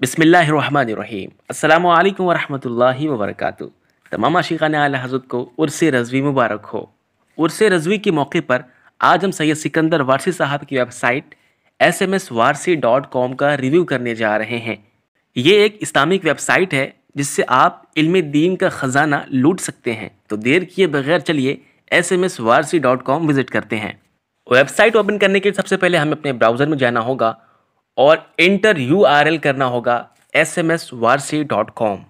बसमिल्लाम अल्लाम वरहमल वबरक तमाम आशिकान आल हजरत को उर्स रजवी मुबारक हो उर्स रजवी के मौके पर आज हम सैयद सिकंदर वारसी साहब की website S M S Warsi dot com का रिव्यू करने जा रहे हैं ये एक इस्लामिक वेबसाइट है जिससे आप इल्म दीन का ख़जाना लूट सकते हैं तो देर किए बगैर चलिए S M S Warsi dot com visit करते हैं वेबसाइट ओपन करने के लिए सबसे पहले हमें अपने ब्राउज़र में जाना होगा और इंटर यू करना होगा S M S Warsi dot com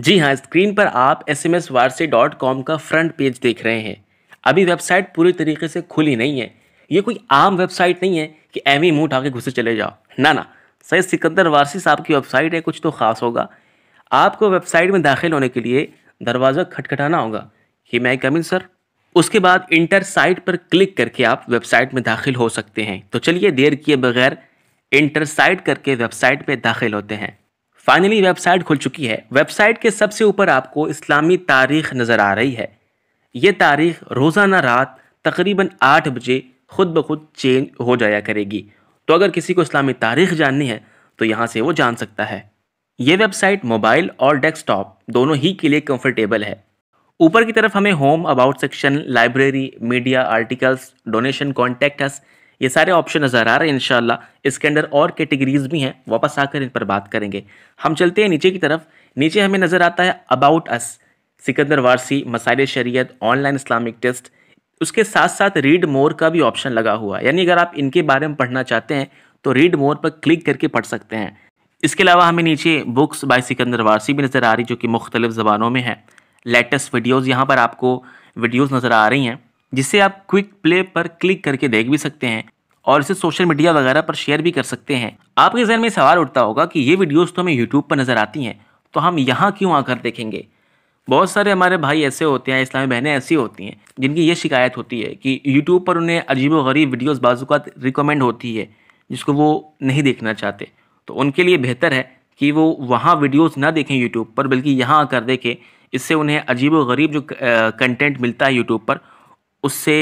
जी हाँ स्क्रीन पर आप S M S Warsi dot com का फ्रंट पेज देख रहे हैं अभी वेबसाइट पूरी तरीके से खुली नहीं है ये कोई आम वेबसाइट नहीं है कि एम ही मुँह उठा के घुसे चले जाओ ना ना सैद सिकंदर वारसी साहब की वेबसाइट है कुछ तो ख़ास होगा आपको वेबसाइट में दाखिल होने के लिए दरवाज़ा खटखटाना होगा कि मैं कमिंग सर उसके बाद इंटर साइट पर क्लिक करके आप वेबसाइट में दाखिल हो सकते हैं तो चलिए देर किए बगैर इंटर साइट करके वेबसाइट पर दाखिल होते हैं फाइनली वेबसाइट खुल चुकी है वेबसाइट के सबसे ऊपर आपको इस्लामी तारीख नज़र आ रही है ये तारीख रोज़ाना रात तकरीबन आठ बजे खुद ब खुद चेंज हो जाया करेगी तो अगर किसी को इस्लामी तारीख जाननी है तो यहाँ से वो जान सकता है ये वेबसाइट मोबाइल और डेस्कटॉप दोनों ही के लिए कंफर्टेबल है ऊपर की तरफ हमें home about section library media articles donation contact हस ये सारे ऑप्शन नज़र आ रहे हैं इनशाला इसके अंदर और कैटेगरीज भी हैं वापस आकर इन पर बात करेंगे हम चलते हैं नीचे की तरफ नीचे हमें नज़र आता है अबाउट अस सिकंदर वारसी मसाइल शरीयत ऑनलाइन इस्लामिक टेस्ट उसके साथ साथ रीड मोर का भी ऑप्शन लगा हुआ है यानी अगर आप इनके बारे में पढ़ना चाहते हैं तो रीड मोर पर क्लिक करके पढ़ सकते हैं इसके अलावा हमें नीचे बुक्स बाय सिकंदर वारसी भी नज़र आ रही जो कि मुख्तलिफ़ ज़बानों में है लेटेस्ट वीडियोज़ यहाँ पर आपको वीडियोज़ नज़र आ रही हैं जिसे आप क्विक प्ले पर क्लिक करके देख भी सकते हैं और इसे सोशल मीडिया वगैरह पर शेयर भी कर सकते हैं आपके जहन में सवाल उठता होगा कि ये वीडियोस तो हमें यूट्यूब पर नज़र आती हैं तो हम यहाँ क्यों आकर देखेंगे बहुत सारे हमारे भाई ऐसे होते हैं इस्लामी बहनें ऐसी होती हैं जिनकी ये शिकायत होती है कि यूट्यूब पर उन्हें अजीब गरीब वीडियोज़ बाजूक रिकमेंड होती है जिसको वो नहीं देखना चाहते तो उनके लिए बेहतर है कि वो वहाँ वीडियोज़ ना देखें यूट्यूब पर बल्कि यहाँ आकर देखें इससे उन्हें अजीब गरीब जो कंटेंट मिलता है यूट्यूब पर उससे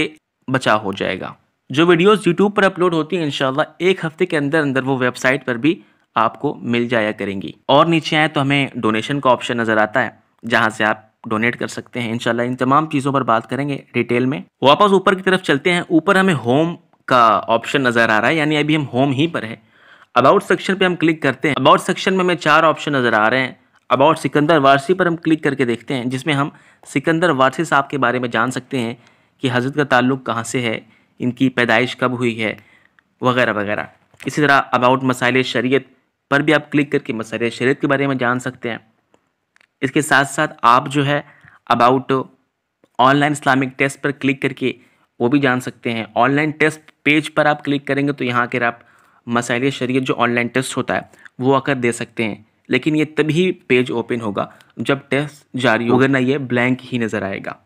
बचाव हो जाएगा जो वीडियोस यूट्यूब पर अपलोड होती हैं इन एक हफ्ते के अंदर अंदर वो वेबसाइट पर भी आपको मिल जाया करेंगी और नीचे आए तो हमें डोनेशन का ऑप्शन नज़र आता है जहाँ से आप डोनेट कर सकते हैं इनशाला इन तमाम चीज़ों पर बात करेंगे डिटेल में वापस ऊपर की तरफ चलते हैं ऊपर हमें होम का ऑप्शन नज़र आ रहा है यानी अभी हम होम ही पर है अबाउट सेक्शन पे हम क्लिक करते हैं अबाउट सेक्शन में हमें चार ऑप्शन नज़र आ रहे हैं अबाउट सिकंदर वारसी पर हम क्लिक करके देखते हैं जिसमें हम सिकंदर वारसी साहब के बारे में जान सकते हैं कि हजरत का ताल्लुक़ कहाँ से है इनकी पैदाइश कब हुई है वगैरह वगैरह इसी तरह अबाउट मसाइल शरीयत पर भी आप क्लिक करके मसाइल शरीयत के बारे में जान सकते हैं इसके साथ साथ आप जो है अबाउट ऑनलाइन इस्लामिक टेस्ट पर क्लिक करके वो भी जान सकते हैं ऑनलाइन टेस्ट पेज पर आप क्लिक करेंगे तो यहाँ आकर आप मसाइल शरीय जो ऑनलाइन टेस्ट होता है वो आकर दे सकते हैं लेकिन ये तभी पेज ओपन होगा जब टेस्ट जारी होगा ना ये ब्लैंक ही नज़र आएगा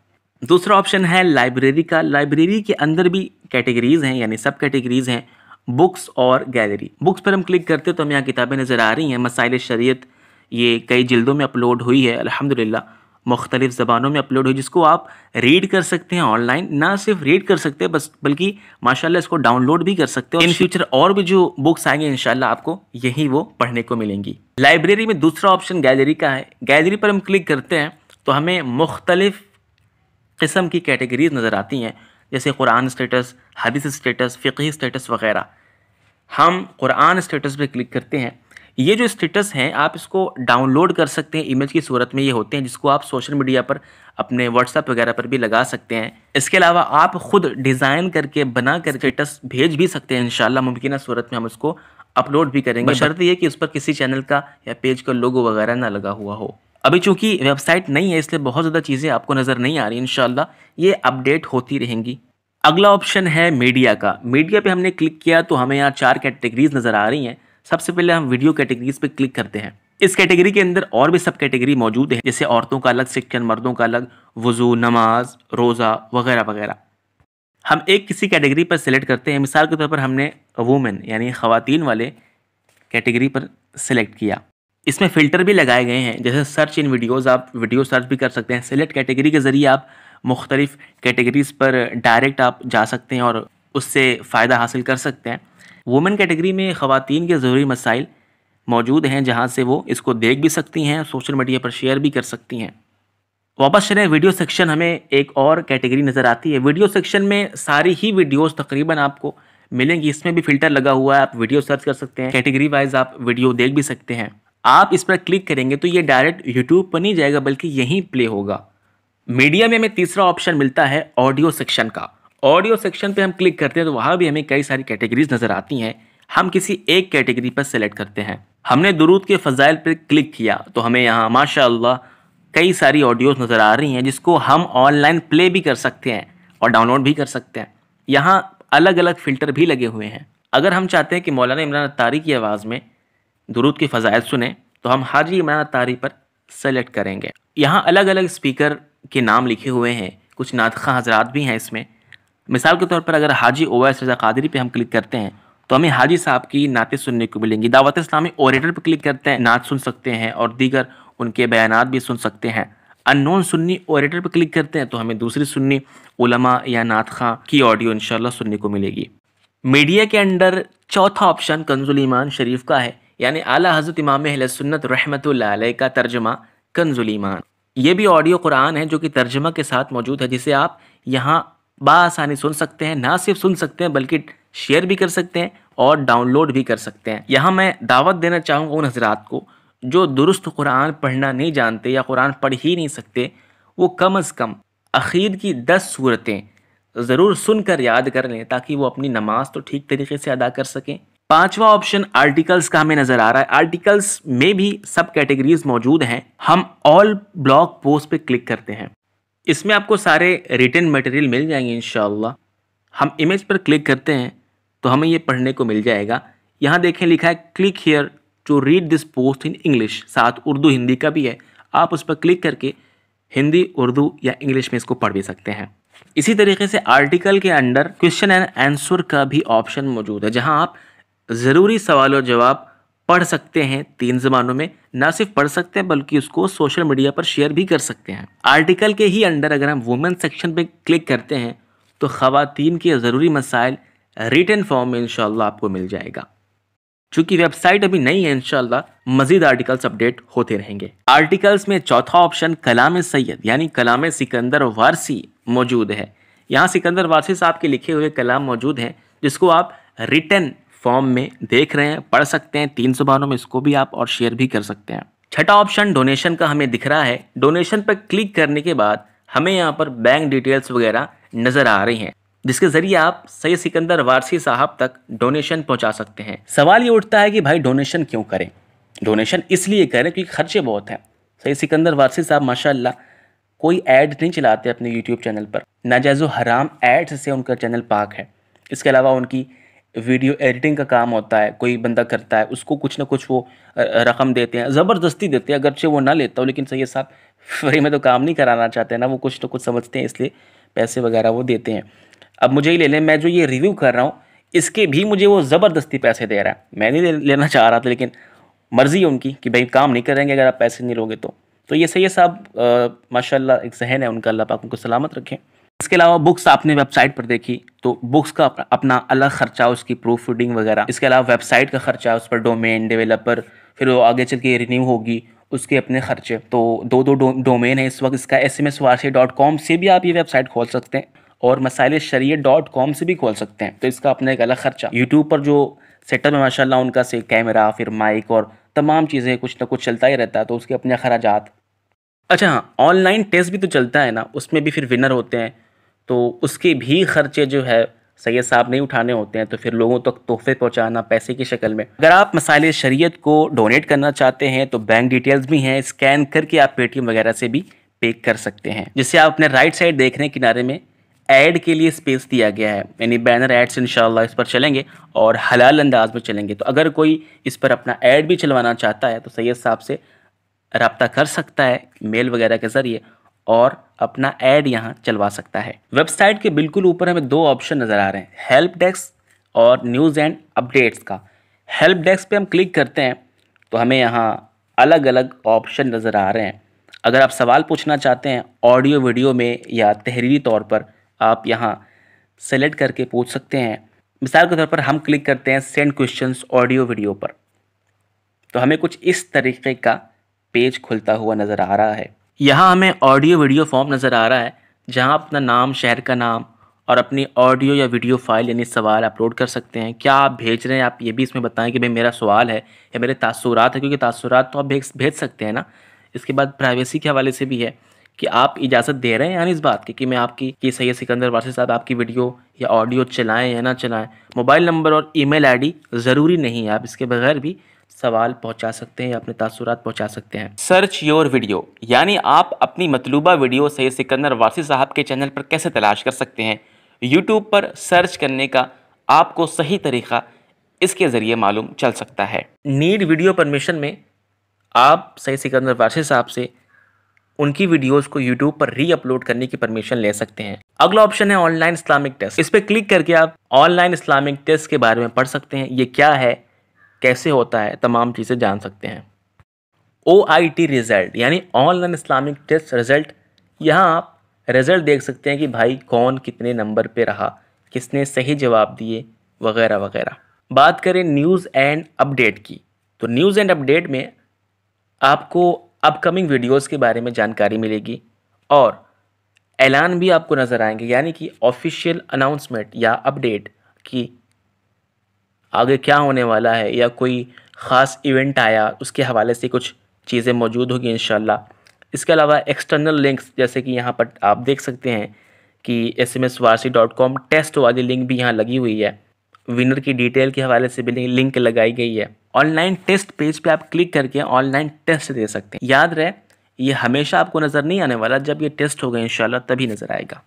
दूसरा ऑप्शन है लाइब्रेरी का लाइब्रेरी के अंदर भी कैटेगरीज़ हैं यानी सब कैटेगरीज़ हैं बुक्स और गैलरी बुक्स पर हम क्लिक करते तो हमें यहाँ किताबें नज़र आ रही हैं मसाइल शरीत ये कई जल्दों में अपलोड हुई है अलहमदिल्ला मुख्तलिफ़ ज़बानों में अपलोड हुई जिसको आप रीड कर सकते हैं ऑनलाइन ना सिर्फ रीड कर सकते हैं बस बल्कि माशाल्लाह इसको डाउनलोड भी कर सकते हो इन फ्यूचर और भी जो बुक्स आएंगे इंशाल्लाह आपको यही वो पढ़ने को मिलेंगी लाइब्रेरी में दूसरा ऑप्शन गैलरी का है गैलरी पर हम क्लिक करते हैं तो हमें मुख्तलिफ़ किस्म की कैटेगरीज नज़र आती हैं जैसे कुरान स्टेटस हदीस स्टेटस फ़िकी स्टेटस वगैरह हम कुरान स्टेटस पर क्लिक करते हैं ये जो स्टेटस हैं आप इसको डाउनलोड कर सकते हैं इमेज की सूरत में ये होते हैं जिसको आप सोशल मीडिया पर अपने व्हाट्सएप वगैरह पर भी लगा सकते हैं इसके अलावा आप खुद डिज़ाइन करके बना कर स्टेटस भेज भी सकते हैं इन मुमकिन सूरत में हम उसको अपलोड भी करेंगे शर्त यह कि उस पर किसी चैनल का या पेज का लोगो वगैरह ना लगा हुआ हो अभी चूंकि वेबसाइट नहीं है इसलिए बहुत ज़्यादा चीज़ें आपको नज़र नहीं आ रही इन ये अपडेट होती रहेंगी अगला ऑप्शन है मीडिया का मीडिया पे हमने क्लिक किया तो हमें यहाँ चार कैटेगरीज नज़र आ रही हैं सबसे पहले हम वीडियो कैटेगरीज पे क्लिक करते हैं इस कैटेगरी के अंदर और भी सब कैटेगरी मौजूद है जैसे औरतों का अलग सेक्शन मर्दों का अलग वजू नमाज रोज़ा वगैरह वगैरह हम एक किसी कैटेगरी पर सिलेक्ट करते हैं मिसाल के तौर पर हमने वुमेन यानी ख़वातीन वाले कैटेगरी पर सिलेक्ट किया इसमें फ़िल्टर भी लगाए गए हैं जैसे सर्च इन वीडियोज़ आप वीडियो सर्च भी कर सकते हैं सिलेक्ट कैटेगरी के ज़रिए आप मुख्तलिफ़ कैटेगरीज़ पर डायरेक्ट आप जा सकते हैं और उससे फ़ायदा हासिल कर सकते हैं वुमेन कैटेगरी में ख़वातीन के ज़रूरी मसाइल मौजूद हैं जहाँ से वो इसको देख भी सकती हैं सोशल मीडिया पर शेयर भी कर सकती हैं वापस चलें वीडियो सेक्शन हमें एक और कैटेगरी नज़र आती है वीडियो सेक्शन में सारी ही वीडियोस तकरीबन आपको मिलेंगी इसमें भी फिल्टर लगा हुआ है आप वीडियो सर्च कर सकते हैं कैटेगरी वाइज आप वीडियो देख भी सकते हैं आप इस पर क्लिक करेंगे तो ये डायरेक्ट यूट्यूब पर नहीं जाएगा बल्कि यहीं प्ले होगा मीडिया में हमें तीसरा ऑप्शन मिलता है ऑडियो सेक्शन का ऑडियो सेक्शन पे हम क्लिक करते हैं तो वहाँ भी हमें कई सारी कैटेगरीज नज़र आती हैं हम किसी एक कैटेगरी पर सेलेक्ट करते हैं हमने दुरूद के फ़जाइल पर क्लिक किया तो हमें यहाँ माशा कई सारी ऑडियोज़ नज़र आ रही हैं जिसको हम ऑनलाइन प्ले भी कर सकते हैं और डाउनलोड भी कर सकते हैं यहाँ अलग अलग फ़िल्टर भी लगे हुए हैं अगर हम चाहते हैं कि मौलाना इमरान तारी की आवाज़ में दुरूद के फ़जाइल सुने तो हम हाजी इमरान तारी पर सेलेक्ट करेंगे यहाँ अलग अलग स्पीकर के नाम लिखे हुए हैं कुछ नातखा हजरात भी हैं इसमें मिसाल के तौर पर अगर हाजी ओवैस रजा कादरी पे हम क्लिक करते हैं तो हमें हाजी साहब की नातें सुनने को मिलेंगी दावत इस्लामी ओरेटर पर क्लिक करते हैं नात सुन सकते हैं और दीगर उनके बयान भी सुन सकते हैं अननोन सुन्नी ओरेटर पर क्लिक करते हैं तो हमें दूसरी सुन्नी उलमा या नात खां की ऑडियो इनशाला सुनने को मिलेगी मीडिया के अंडर चौथा ऑप्शन कंजुल ईमान शरीफ का है यानी आला हजरत इमाम सुन्नत रहमत का तर्जमा कंजुल ईमान ये भी ऑडियो कुरान है जो कि तर्जमा के साथ मौजूद है जिसे आप यहाँ बासानी सुन सकते हैं ना सिर्फ सुन सकते हैं बल्कि शेयर भी कर सकते हैं और डाउनलोड भी कर सकते हैं यहाँ मैं दावत देना चाहूँगा उन हजरात को जो दुरुस्त कुरान पढ़ना नहीं जानते या कुरान पढ़ ही नहीं सकते वो कम अज़ कम अखीर की दस सूरतें ज़रूर सुनकर याद कर लें ताकि वो अपनी नमाज तो ठीक तरीके से अदा कर सकें पांचवा ऑप्शन आर्टिकल्स का हमें नज़र आ रहा है आर्टिकल्स में भी सब कैटेगरीज मौजूद हैं हम ऑल ब्लॉग पोस्ट पे क्लिक करते हैं इसमें आपको सारे रिटर्न मटेरियल मिल जाएंगे इन हम इमेज पर क्लिक करते हैं तो हमें ये पढ़ने को मिल जाएगा यहाँ देखें लिखा है click here to read this post in English साथ उर्दू हिंदी का भी है आप उस पर क्लिक करके हिंदी उर्दू या इंग्लिश में इसको पढ़ भी सकते हैं इसी तरीके से आर्टिकल के अंडर क्वेश्चन एंड आंसर का भी ऑप्शन मौजूद है जहाँ आप ज़रूरी सवाल और जवाब पढ़ सकते हैं तीन जमानों में ना सिर्फ पढ़ सकते हैं बल्कि उसको सोशल मीडिया पर शेयर भी कर सकते हैं आर्टिकल के ही अंडर अगर हम वुमेन सेक्शन पे क्लिक करते हैं तो खातन के ज़रूरी मसाइल रिटर्न फॉर्म में इनशाला आपको मिल जाएगा चूँकि वेबसाइट अभी नहीं है इनशाला मजीद आर्टिकल्स अपडेट होते रहेंगे आर्टिकल्स में चौथा ऑप्शन कलाम सैयद यानी कलाम सिकंदर वारसी मौजूद है यहाँ सिकंदर वारसी साहब के लिखे हुए कलाम मौजूद हैं जिसको आप रिटर्न फॉर्म में देख रहे हैं पढ़ सकते हैं तीन सौ में इसको भी आप और शेयर भी कर सकते हैं छठा ऑप्शन डोनेशन का हमें दिख रहा है डोनेशन पर क्लिक करने के बाद हमें यहाँ पर बैंक डिटेल्स वगैरह नज़र आ रही हैं जिसके जरिए आप सैयद सिकंदर वारसी साहब तक डोनेशन पहुँचा सकते हैं सवाल ये उठता है कि भाई डोनेशन क्यों करें डोनेशन इसलिए करें क्योंकि खर्चे बहुत हैं सैयद सिकंदर वारसी साहब माशा कोई ऐड नहीं चलाते अपने यूट्यूब चैनल पर नाजायज़ो हराम ऐड से उनका चैनल पाक है इसके अलावा उनकी वीडियो एडिटिंग का काम होता है कोई बंदा करता है उसको कुछ ना कुछ वो रकम देते हैं ज़बरदस्ती देते हैं अगरचे वो ना लेता हो लेकिन सैद साहब फ्री में तो काम नहीं कराना चाहते हैं ना वो कुछ ना कुछ समझते हैं इसलिए पैसे वगैरह वो देते हैं अब मुझे ही ले लें मैं जो ये रिव्यू कर रहा हूँ इसके भी मुझे वो ज़बरदस्ती पैसे दे रहा है मैं नहीं लेना चाह रहा था लेकिन मर्ज़ी है उनकी कि भाई काम नहीं करेंगे अगर आप पैसे नहीं लोगे तो तो ये सैयद साहब माशाल्लाह एक जहन है उनका अल्लाह पाक उनको सलामत रखें इसके अलावा बुक्स आपने वेबसाइट पर देखी तो बुक्स का अपना अलग खर्चा उसकी प्रूफ रीडिंग वगैरह इसके अलावा वेबसाइट का खर्चा उस पर डोमेन डेवलपर फिर वो आगे चल के रिन्यू होगी उसके अपने खर्चे तो दो दो डोमेन है इस वक्त इसका S M S Warsi dot com से भी आप ये वेबसाइट खोल सकते हैं और मसाइल शरीय डॉट कॉम से भी खोल सकते हैं तो इसका अपना एक अलग खर्चा यूट्यूब पर जो सेटअप है माशाल्लाह उनका से कैमरा फिर माइक और तमाम चीज़ें कुछ ना कुछ चलता ही रहता है तो उसके अपने अखराज अच्छा हाँ ऑनलाइन टेस्ट भी तो चलता है ना उसमें भी फिर विनर होते हैं तो उसके भी खर्चे जो है सैयद साहब नहीं उठाने होते हैं तो फिर लोगों तक तोहफे पहुंचाना पैसे की शक्ल में अगर आप मसाले शरीयत को डोनेट करना चाहते हैं तो बैंक डिटेल्स भी हैं स्कैन करके आप पेटीएम वगैरह से भी पे कर सकते हैं जिसे आप अपने राइट साइड देख रहे हैं किनारे में ऐड के लिए स्पेस दिया गया है यानी बैनर एड्स इन इस पर चलेंगे और हलाल अंदाज में चलेंगे तो अगर कोई इस पर अपना ऐड भी चलवाना चाहता है तो सैयद साहब से रबता कर सकता है मेल वगैरह के ज़रिए और अपना ऐड यहाँ चलवा सकता है वेबसाइट के बिल्कुल ऊपर हमें दो ऑप्शन नज़र आ रहे हैं हेल्प डेस्क और न्यूज़ एंड अपडेट्स का हेल्प डेस्क पे हम क्लिक करते हैं तो हमें यहाँ अलग अलग ऑप्शन नज़र आ रहे हैं अगर आप सवाल पूछना चाहते हैं ऑडियो वीडियो में या तहरीरी तौर पर आप यहाँ सेलेक्ट करके पूछ सकते हैं मिसाल के तौर पर हम क्लिक करते हैं सेंड क्वेश्चंस ऑडियो वीडियो पर तो हमें कुछ इस तरीके का पेज खुलता हुआ नज़र आ रहा है यहाँ हमें ऑडियो वीडियो फॉर्म नज़र आ रहा है जहाँ अपना नाम शहर का नाम और अपनी ऑडियो या वीडियो फाइल यानी सवाल अपलोड कर सकते हैं क्या आप भेज रहे हैं आप ये भी इसमें बताएं कि भाई मेरा सवाल है या मेरे तासुरात है क्योंकि तासुरात तो आप भेज भेज सकते हैं ना इसके बाद प्राइवेसी के हवाले से भी है कि आप इजाज़त दे रहे हैं यानी इस बात की कि मैं आपकी कि सैद सिकंदर वारसी साहब आपकी वीडियो या ऑडियो चलाएँ या ना चलाएँ मोबाइल नंबर और ई मेल ज़रूरी नहीं है आप इसके बगैर भी सवाल पहुंचा सकते हैं या अपने तासुरात पहुंचा सकते हैं सर्च योर वीडियो यानी आप अपनी मतलूबा वीडियो सैद सिकंदर वारसी साहब के चैनल पर कैसे तलाश कर सकते हैं यूट्यूब पर सर्च करने का आपको सही तरीक़ा इसके ज़रिए मालूम चल सकता है नीड वीडियो परमिशन में आप सैद सिकंदर वारसी साहब से उनकी वीडियोस को यूट्यूब पर री अपलोड करने की परमिशन ले सकते हैं अगला ऑप्शन है ऑनलाइन इस्लामिक टेस्ट इस पर क्लिक करके आप ऑनलाइन इस्लामिक टेस्ट के बारे में पढ़ सकते हैं ये क्या है कैसे होता है तमाम चीज़ें जान सकते हैं ओ आई टी रिज़ल्ट यानी ऑनलाइन इस्लामिक टेस्ट रिज़ल्ट यहाँ आप रिज़ल्ट देख सकते हैं कि भाई कौन कितने नंबर पे रहा किसने सही जवाब दिए वगैरह वगैरह बात करें न्यूज़ एंड अपडेट की तो न्यूज़ एंड अपडेट में आपको अपकमिंग वीडियोस के बारे में जानकारी मिलेगी और ऐलान भी आपको नज़र आएंगे यानी कि ऑफिशियल अनाउंसमेंट या अपडेट की आगे क्या होने वाला है या कोई ख़ास इवेंट आया उसके हवाले से कुछ चीज़ें मौजूद होगी इन इसके अलावा एक्सटर्नल लिंक्स जैसे कि यहाँ पर आप देख सकते हैं कि S M S Warsi dot com test वाली लिंक भी यहाँ लगी हुई है विनर की डिटेल के हवाले से भी लिंक लगाई गई है ऑनलाइन टेस्ट पेज पे आप क्लिक करके ऑनलाइन टेस्ट दे सकते हैं याद रहे ये हमेशा आपको नज़र नहीं आने वाला जब ये टेस्ट होगा इन तभी नज़र आएगा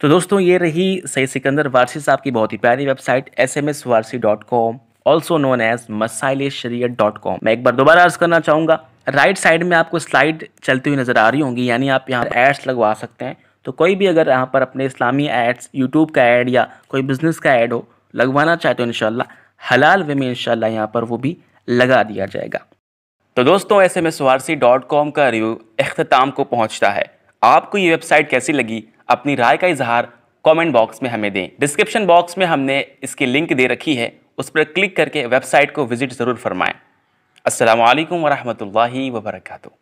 तो दोस्तों ये रही सही सिकंदर वारसी साहब की बहुत ही प्यारी website S M S Warsi dot com also known as Masail Shariat dot com मैं एक बार दोबारा अर्ज करना चाहूँगा राइट साइड में आपको स्लाइड चलती हुई नज़र आ रही होंगी यानी आप यहाँ एड्स लगवा सकते हैं तो कोई भी अगर यहाँ पर अपने इस्लामी एड्स यूट्यूब का ऐड या कोई बिज़नेस का ऐड हो लगवाना चाहे तो इन हलाल वे में इन यहाँ पर वो भी लगा दिया जाएगा तो दोस्तों S M S Warsi dot com का रिव्यू अख्ताम को पहुँचता है आपको ये वेबसाइट कैसी लगी अपनी राय का इजहार कमेंट बॉक्स में हमें दें डिस्क्रिप्शन बॉक्स में हमने इसकी लिंक दे रखी है उस पर क्लिक करके वेबसाइट को विज़िट ज़रूर फरमाएँ असल वरहमल वर्का